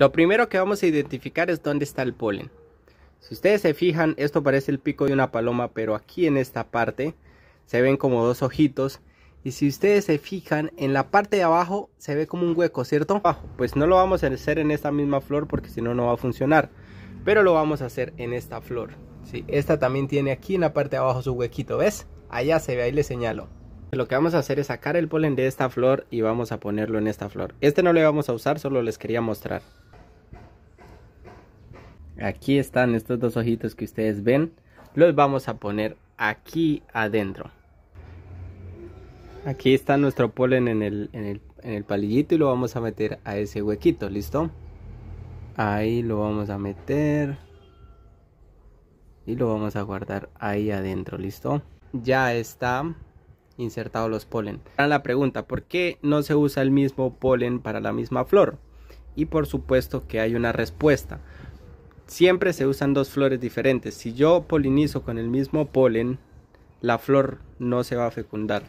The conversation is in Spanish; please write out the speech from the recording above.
Lo primero que vamos a identificar es dónde está el polen. Si ustedes se fijan, esto parece el pico de una paloma, pero aquí en esta parte se ven como dos ojitos. Y si ustedes se fijan, en la parte de abajo se ve como un hueco, ¿cierto? Pues no lo vamos a hacer en esta misma flor porque si no, no va a funcionar. Pero lo vamos a hacer en esta flor. ¿sí? Esta también tiene aquí en la parte de abajo su huequito, ¿ves? Allá se ve, ahí le señalo. Lo que vamos a hacer es sacar el polen de esta flor y vamos a ponerlo en esta flor. Este no lo vamos a usar, solo les quería mostrar aquí están estos dos ojitos que ustedes ven los vamos a poner aquí adentro aquí está nuestro polen en el, palillito y lo vamos a meter a ese huequito listo ahí lo vamos a meter y lo vamos a guardar ahí adentro listo ya está insertado los polen ahora la pregunta por qué no se usa el mismo polen para la misma flor y por supuesto que hay una respuesta Siempre se usan dos flores diferentes. Si yo polinizo con el mismo polen, la flor no se va a fecundar.